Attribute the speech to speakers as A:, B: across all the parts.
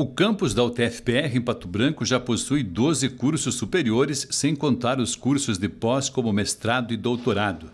A: O campus da UTFPR em Pato Branco já possui 12 cursos superiores, sem contar os cursos de pós como mestrado e doutorado.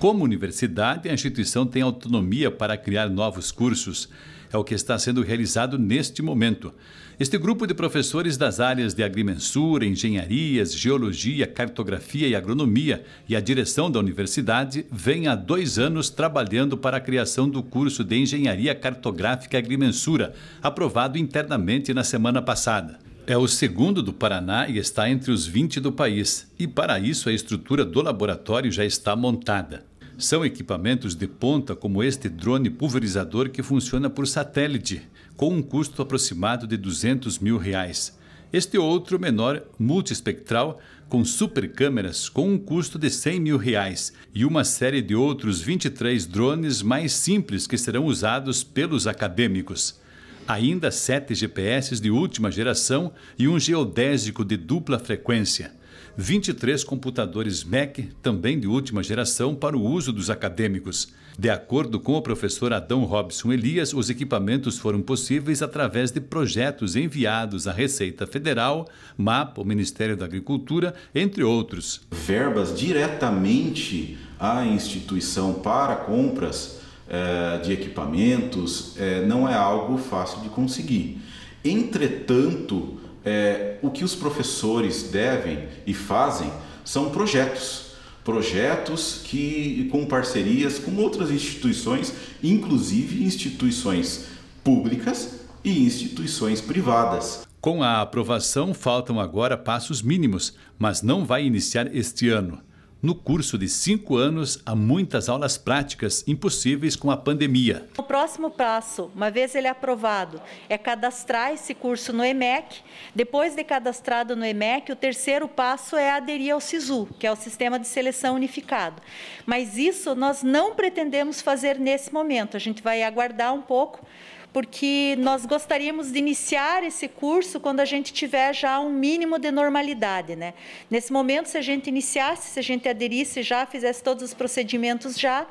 A: Como universidade, a instituição tem autonomia para criar novos cursos. É o que está sendo realizado neste momento. Este grupo de professores das áreas de agrimensura, engenharias, geologia, cartografia e agronomia e a direção da universidade vem há dois anos trabalhando para a criação do curso de Engenharia Cartográfica e Agrimensura, aprovado internamente na semana passada. É o segundo do Paraná e está entre os 20 do país. E para isso, a estrutura do laboratório já está montada. São equipamentos de ponta como este drone pulverizador que funciona por satélite, com um custo aproximado de 200 mil reais. Este outro menor multiespectral com super câmeras, com um custo de 100 mil reais e uma série de outros 23 drones mais simples que serão usados pelos acadêmicos. Ainda sete GPS de última geração e um geodésico de dupla frequência. 23 computadores Mac, também de última geração, para o uso dos acadêmicos. De acordo com o professor Adão Robson Elias, os equipamentos foram possíveis através de projetos enviados à Receita Federal, MAP, o Ministério da Agricultura, entre
B: outros. Verbas diretamente à instituição para compras eh, de equipamentos eh, não é algo fácil de conseguir. Entretanto, é, o que os professores devem e fazem são projetos. Projetos que com parcerias com outras instituições, inclusive instituições públicas e instituições privadas.
A: Com a aprovação, faltam agora passos mínimos, mas não vai iniciar este ano. No curso de cinco anos, há muitas aulas práticas impossíveis com a pandemia.
C: O próximo passo, uma vez ele aprovado, é cadastrar esse curso no EMEC. Depois de cadastrado no EMEC, o terceiro passo é aderir ao SISU, que é o Sistema de Seleção Unificado. Mas isso nós não pretendemos fazer nesse momento. A gente vai aguardar um pouco porque nós gostaríamos de iniciar esse curso quando a gente tiver já um mínimo de normalidade, né? Nesse momento, se a gente iniciasse, se a gente aderisse já, fizesse todos os procedimentos já,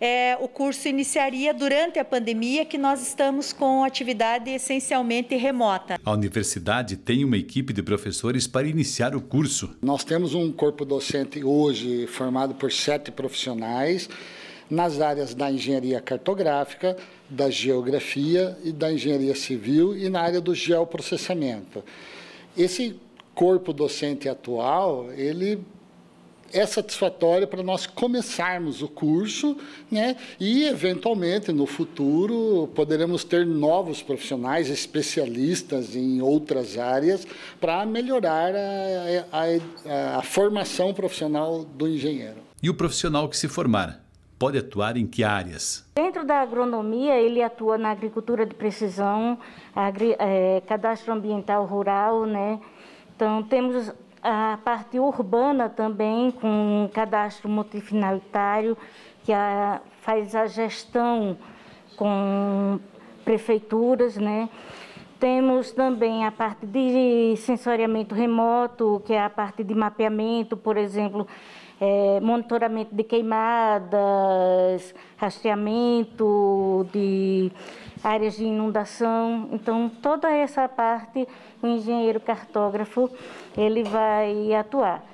C: é, o curso iniciaria durante a pandemia, que nós estamos com atividade essencialmente remota.
A: A universidade tem uma equipe de professores para iniciar o curso.
D: Nós temos um corpo docente hoje formado por sete profissionais nas áreas da engenharia cartográfica, da geografia e da engenharia civil e na área do geoprocessamento. Esse corpo docente atual, ele é satisfatório para nós começarmos o curso, né? E eventualmente no futuro poderemos ter novos profissionais especialistas em outras áreas para melhorar a, a, a, a
E: formação
D: profissional do engenheiro.
A: E o profissional que se formar pode atuar em que áreas?
E: Dentro da agronomia, ele atua na agricultura de precisão, agri, é, cadastro ambiental rural, né? Então, temos a parte urbana também, com cadastro multifinalitário, que a, faz a gestão com prefeituras, né? Temos também a parte de sensoriamento remoto, que é a parte de mapeamento, por exemplo, é, monitoramento de queimadas, rastreamento de áreas de inundação. Então, toda essa parte, o engenheiro cartógrafo, ele vai atuar.